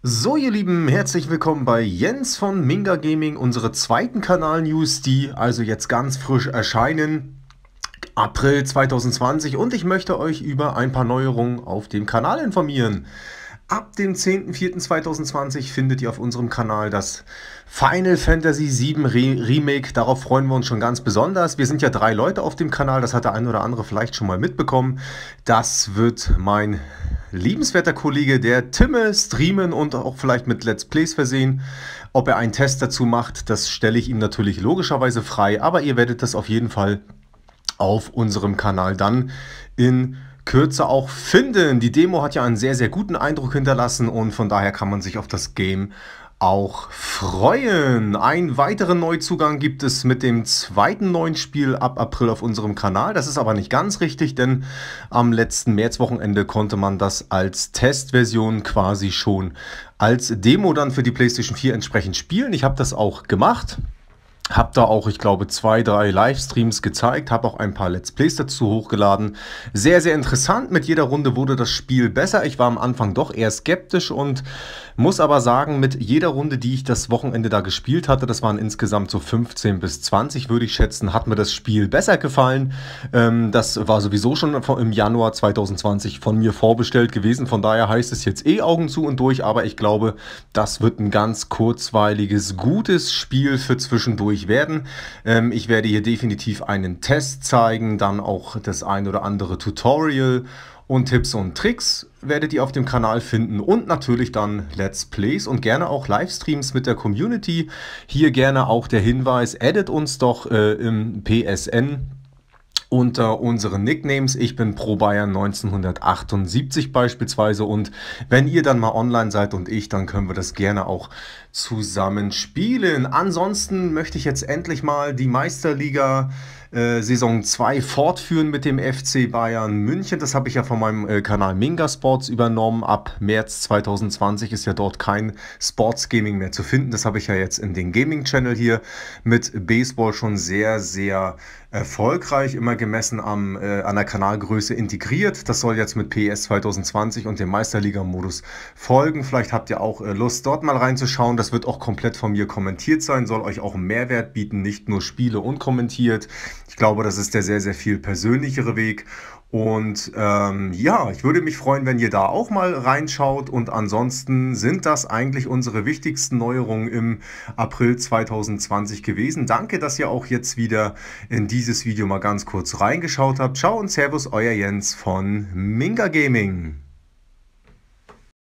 So ihr Lieben, herzlich willkommen bei Jens von Minga Gaming, unsere zweiten Kanal-News, die also jetzt ganz frisch erscheinen, April 2020 und ich möchte euch über ein paar Neuerungen auf dem Kanal informieren. Ab dem 10.04.2020 findet ihr auf unserem Kanal das Final Fantasy VII Remake. Darauf freuen wir uns schon ganz besonders. Wir sind ja drei Leute auf dem Kanal, das hat der ein oder andere vielleicht schon mal mitbekommen. Das wird mein liebenswerter Kollege, der Timme streamen und auch vielleicht mit Let's Plays versehen. Ob er einen Test dazu macht, das stelle ich ihm natürlich logischerweise frei, aber ihr werdet das auf jeden Fall auf unserem Kanal dann in Kürze auch finden. Die Demo hat ja einen sehr, sehr guten Eindruck hinterlassen und von daher kann man sich auf das Game auch freuen. Einen weiteren Neuzugang gibt es mit dem zweiten neuen Spiel ab April auf unserem Kanal. Das ist aber nicht ganz richtig, denn am letzten Märzwochenende konnte man das als Testversion quasi schon als Demo dann für die PlayStation 4 entsprechend spielen. Ich habe das auch gemacht. Hab da auch, ich glaube, zwei, drei Livestreams gezeigt, habe auch ein paar Let's Plays dazu hochgeladen. Sehr, sehr interessant. Mit jeder Runde wurde das Spiel besser. Ich war am Anfang doch eher skeptisch und muss aber sagen, mit jeder Runde, die ich das Wochenende da gespielt hatte, das waren insgesamt so 15 bis 20, würde ich schätzen, hat mir das Spiel besser gefallen. Ähm, das war sowieso schon im Januar 2020 von mir vorbestellt gewesen. Von daher heißt es jetzt eh Augen zu und durch, aber ich glaube, das wird ein ganz kurzweiliges, gutes Spiel für zwischendurch ausführlich werden. Ähm, ich werde hier definitiv einen Test zeigen, dann auch das ein oder andere Tutorial und Tipps und Tricks werdet ihr auf dem Kanal finden und natürlich dann Let's Plays und gerne auch Livestreams mit der Community. Hier gerne auch der Hinweis, edit uns doch äh, im PSN unter unseren Nicknames. Ich bin Pro Bayern 1978 beispielsweise und wenn ihr dann mal online seid und ich, dann können wir das gerne auch zusammen spielen. Ansonsten möchte ich jetzt endlich mal die Meisterliga äh, Saison 2 fortführen mit dem FC Bayern München. Das habe ich ja von meinem äh, Kanal Minga Sports übernommen. Ab März 2020 ist ja dort kein Sports Gaming mehr zu finden. Das habe ich ja jetzt in den Gaming Channel hier mit Baseball schon sehr, sehr erfolgreich, immer gemessen am, äh, an der Kanalgröße integriert. Das soll jetzt mit PS 2020 und dem Meisterliga-Modus folgen. Vielleicht habt ihr auch äh, Lust, dort mal reinzuschauen. Das wird auch komplett von mir kommentiert sein, soll euch auch einen Mehrwert bieten, nicht nur Spiele unkommentiert. Ich glaube, das ist der sehr, sehr viel persönlichere Weg. Und ähm, ja, ich würde mich freuen, wenn ihr da auch mal reinschaut. Und ansonsten sind das eigentlich unsere wichtigsten Neuerungen im April 2020 gewesen. Danke, dass ihr auch jetzt wieder in dieses Video mal ganz kurz reingeschaut habt. Ciao und Servus, euer Jens von Minga Gaming.